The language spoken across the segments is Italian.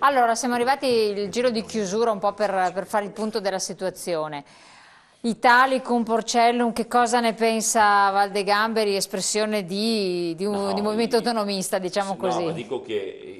Allora, siamo arrivati al giro di chiusura un po' per, per fare il punto della situazione. Italicum, Porcellum, che cosa ne pensa Valdegamberi, espressione di, di un no, di movimento autonomista, diciamo no, così? No, dico che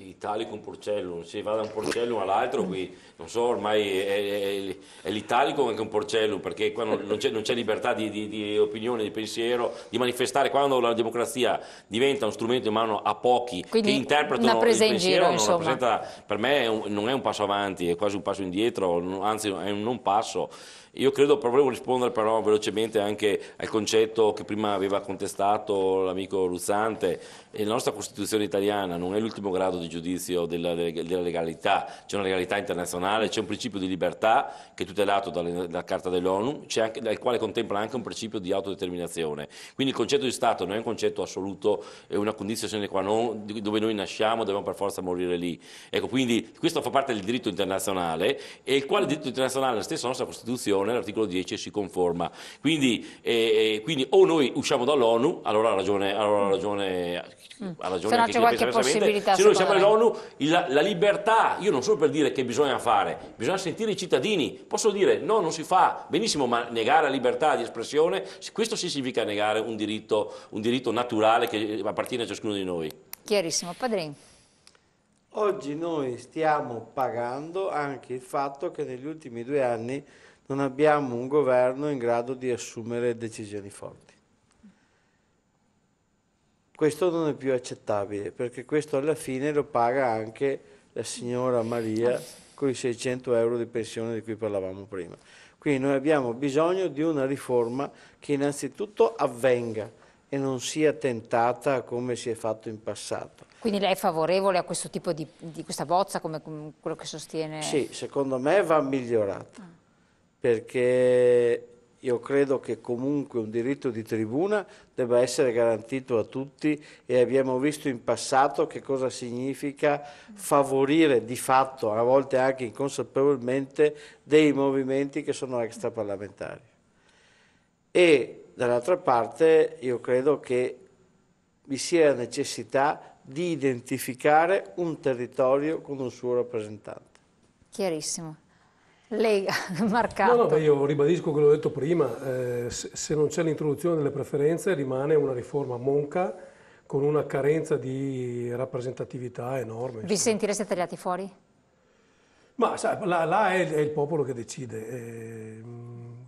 Italicum, Porcellum, si va da un Porcellum all'altro qui, non so, ormai è, è, è l'Italicum anche un Porcellum, perché qua non, non c'è, libertà di, opinione, di pensiero, di manifestare, quando la democrazia diventa uno strumento in mano a pochi Quindi che interpretano una presa in pensiero, giro, rappresenta, per me è un, non è un passo avanti, è quasi un passo indietro, anzi è un non passo. Io credo proprio rispondere però velocemente anche al concetto che prima aveva contestato l'amico Luzzante. la nostra Costituzione italiana non è l'ultimo grado di giudizio della, della legalità, c'è una legalità internazionale, c'è un principio di libertà che è tutelato dalla, dalla Carta dell'ONU, il quale contempla anche un principio di autodeterminazione. Quindi il concetto di Stato non è un concetto assoluto, è una condizione qua non, dove noi nasciamo dobbiamo per forza morire lì. Ecco, quindi questo fa parte del diritto internazionale e il quale diritto internazionale, la stessa nostra Costituzione, l'articolo 10, si conforma. Quindi, eh, eh, quindi o noi usciamo dall'ONU, allora ha ragione, allora ha ragione, mm. ha ragione anche chi pensa possibilità, se noi siamo all'ONU, la, la, libertà, io non sono per dire che bisogna fare, bisogna sentire i cittadini, posso dire no, non si fa, benissimo, ma negare la libertà di espressione, questo significa negare un diritto, un diritto naturale che appartiene a ciascuno di noi. Chiarissimo, padrino. Oggi noi stiamo pagando anche il fatto che negli ultimi due anni non abbiamo un governo in grado di assumere decisioni forti. Questo non è più accettabile, perché questo alla fine lo paga anche la signora Maria con i 600 euro di pensione di cui parlavamo prima. Quindi noi abbiamo bisogno di una riforma che innanzitutto avvenga e non sia tentata come si è fatto in passato. Quindi lei è favorevole a questo tipo di, di questa bozza come, quello che sostiene? Sì, secondo me va migliorata ah. perché io credo che comunque un diritto di tribuna debba essere garantito a tutti e abbiamo visto in passato che cosa significa favorire di fatto, a volte anche inconsapevolmente, dei movimenti che sono extraparlamentari. E dall'altra parte io credo che vi sia necessità di identificare un territorio con un suo rappresentante. Chiarissimo. Lega, marcato. No, no, io ribadisco quello che ho detto prima, eh, se non c'è l'introduzione delle preferenze rimane una riforma monca con una carenza di rappresentatività enorme. Vi insomma. sentireste tagliati fuori? Ma sai, là, là è, è, il popolo che decide. Eh,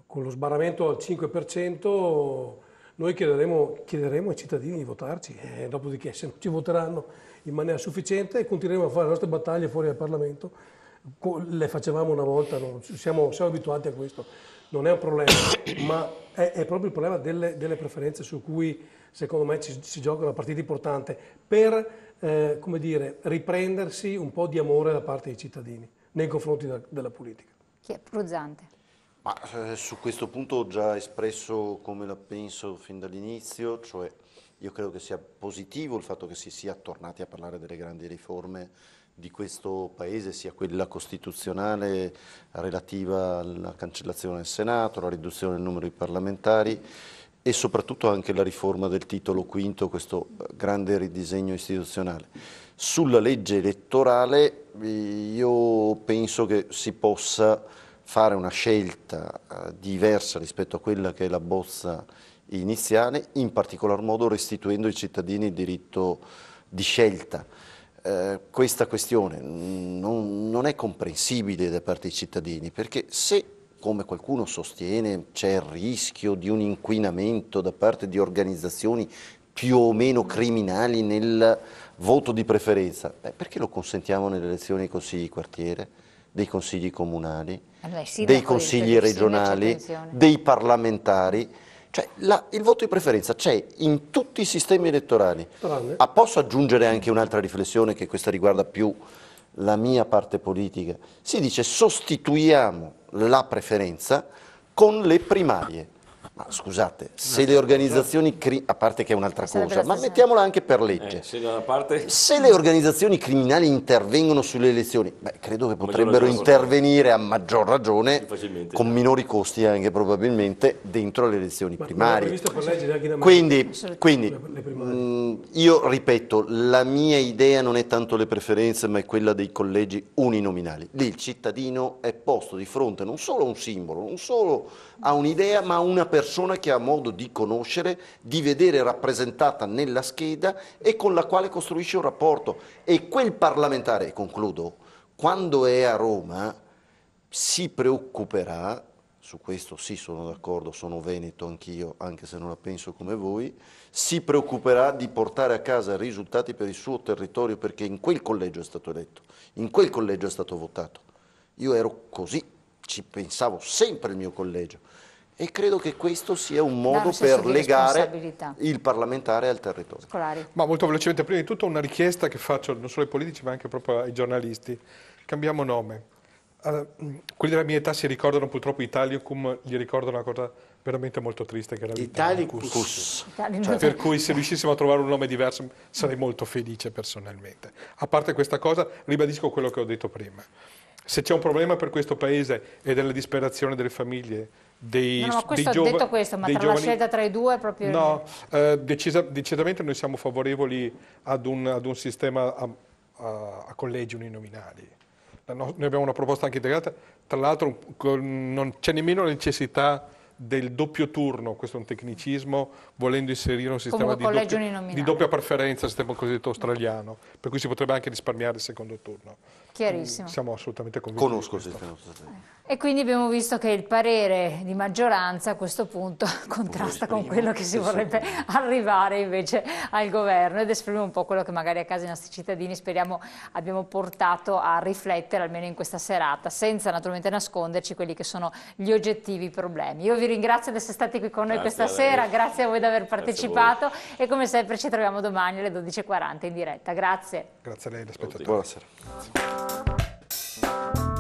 con lo sbarramento al 5% noi chiederemo, chiederemo ai cittadini di votarci, e dopodiché se non ci voteranno in maniera sufficiente continueremo a fare le nostre battaglie fuori dal Parlamento, le facevamo una volta, no? siamo, siamo, abituati a questo, non è un problema, ma è, è proprio il problema delle, delle, preferenze su cui secondo me ci, si gioca una partita importante per eh, come dire, riprendersi un po' di amore da parte dei cittadini nei confronti da, della politica. Che è Bruzzante? Ma, eh, su questo punto ho già espresso come la penso fin dall'inizio, cioè io credo che sia positivo il fatto che si sia tornati a parlare delle grandi riforme di questo Paese, sia quella costituzionale relativa alla cancellazione del Senato, la riduzione del numero di parlamentari e soprattutto anche la riforma del titolo quinto, questo grande ridisegno istituzionale. Sulla legge elettorale eh, io penso che si possa fare una scelta eh, diversa rispetto a quella che è la bozza iniziale, in particolar modo restituendo ai cittadini il diritto di scelta. Eh, questa questione non, non, è comprensibile da parte dei cittadini perché se, come qualcuno sostiene, c'è il rischio di un inquinamento da parte di organizzazioni più o meno criminali nel voto di preferenza, beh, perché lo consentiamo nelle elezioni così di quartiere? dei consigli comunali, allora, eh dei consigli regionali, dei parlamentari. Cioè, la, il voto di preferenza c'è in tutti i sistemi elettorali. Ah, posso aggiungere anche un'altra riflessione che questa riguarda più la mia parte politica? Si dice sostituiamo la preferenza con le primarie. Ma scusate, se le organizzazioni, a parte che è un'altra cosa, ma mettiamola anche per legge, eh, se, le organizzazioni criminali intervengono sulle elezioni, beh, credo che potrebbero intervenire a maggior ragione, con minori costi anche probabilmente, dentro le elezioni primarie. Quindi, quindi mm, io ripeto, la mia idea non è tanto le preferenze, ma è quella dei collegi uninominali. Lì il cittadino è posto di fronte non solo a un simbolo, non solo a un'idea, ma a una persona persona che ha modo di conoscere, di vedere rappresentata nella scheda e con la quale costruisce un rapporto. E quel parlamentare, concludo, quando è a Roma si preoccuperà, su questo sì sono d'accordo, sono veneto anch'io, anche se non la penso come voi, si preoccuperà di portare a casa risultati per il suo territorio perché in quel collegio è stato eletto, in quel collegio è stato votato. Io ero così, ci pensavo sempre il mio collegio. E credo che questo sia un modo per legare il parlamentare al territorio. Scolari. Ma molto velocemente, prima di tutto una richiesta che faccio non solo ai politici ma anche proprio ai giornalisti. Cambiamo nome. quelli della mia età si ricordano purtroppo Italicum, gli ricordano una cosa veramente molto triste che era l'Italicus. Cioè, per cui se riuscissimo a trovare un nome diverso sarei molto felice personalmente. A parte questa cosa, ribadisco quello che ho detto prima. Se c'è un problema per questo paese ed è la disperazione delle famiglie dei, no, no, questo, dei detto questo, ma tra giovani... la scelta tra i due è proprio... No, eh, decisa, decisamente noi siamo favorevoli ad un, ad un sistema a, a, a, collegi uninominali. No, noi abbiamo una proposta anche integrata, tra l'altro non c'è nemmeno la necessità del doppio turno, questo è un tecnicismo, volendo inserire un sistema di doppia, di doppia, preferenza, sistema cosiddetto australiano, per cui si potrebbe anche risparmiare il secondo turno. Chiarissimo. Siamo assolutamente convinti. Conosco il sistema E quindi abbiamo visto che il parere di maggioranza a questo punto contrasta con quello che si vorrebbe arrivare invece al governo ed esprime un po' quello che magari a casa i nostri cittadini speriamo abbiamo portato a riflettere almeno in questa serata, senza naturalmente nasconderci quelli che sono gli oggettivi problemi. Io vi vi ringrazio di essere stati qui con noi grazie questa sera, grazie a voi di aver partecipato e come sempre ci troviamo domani alle 12.40 in diretta. Grazie. Grazie a lei, a l'aspettatore. Buonasera.